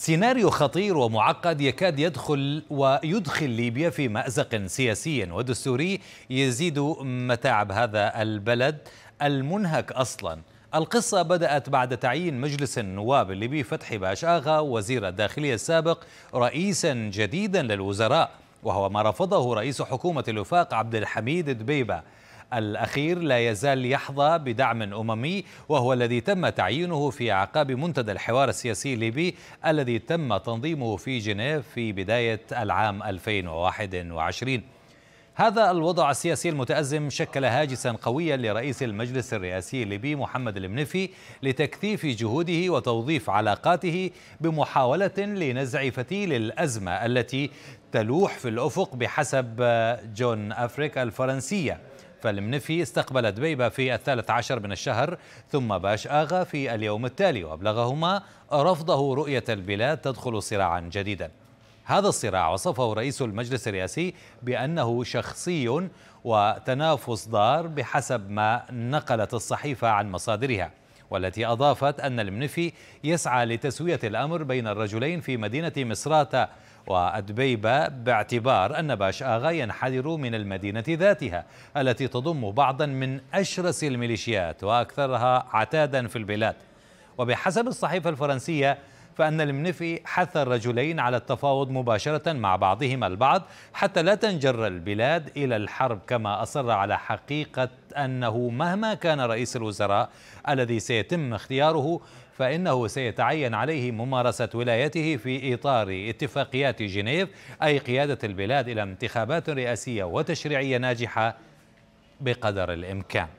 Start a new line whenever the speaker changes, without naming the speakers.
سيناريو خطير ومعقد يكاد يدخل ويدخل ليبيا في مأزق سياسي ودستوري يزيد متاعب هذا البلد المنهك أصلاً القصة بدأت بعد تعيين مجلس النواب الليبي فتحي باش آغا وزير الداخلية السابق رئيسا جديدا للوزراء وهو ما رفضه رئيس حكومة الوفاق عبد الحميد دبيبة الأخير لا يزال يحظى بدعم أممي وهو الذي تم تعيينه في أعقاب منتدى الحوار السياسي الليبي الذي تم تنظيمه في جنيف في بداية العام 2021 هذا الوضع السياسي المتأزم شكل هاجسا قويا لرئيس المجلس الرئاسي الليبي محمد المنفي لتكثيف جهوده وتوظيف علاقاته بمحاولة لنزع فتيل الأزمة التي تلوح في الأفق بحسب جون أفريك الفرنسية فالمنفي استقبل دبيبة في الثالث عشر من الشهر ثم باش آغا في اليوم التالي وأبلغهما رفضه رؤية البلاد تدخل صراعا جديدا هذا الصراع وصفه رئيس المجلس الرئاسي بأنه شخصي وتنافس ضار بحسب ما نقلت الصحيفة عن مصادرها والتي أضافت أن المنفي يسعى لتسوية الأمر بين الرجلين في مدينة مصراتة وأدبيبة باعتبار أن باش آغا ينحدر من المدينة ذاتها التي تضم بعضا من أشرس الميليشيات وأكثرها عتادا في البلاد وبحسب الصحيفة الفرنسية فأن المنفي حث الرجلين على التفاوض مباشرة مع بعضهما البعض حتى لا تنجر البلاد إلى الحرب كما أصر على حقيقة أنه مهما كان رئيس الوزراء الذي سيتم اختياره فإنه سيتعين عليه ممارسة ولايته في إطار اتفاقيات جنيف أي قيادة البلاد إلى انتخابات رئاسية وتشريعية ناجحة بقدر الإمكان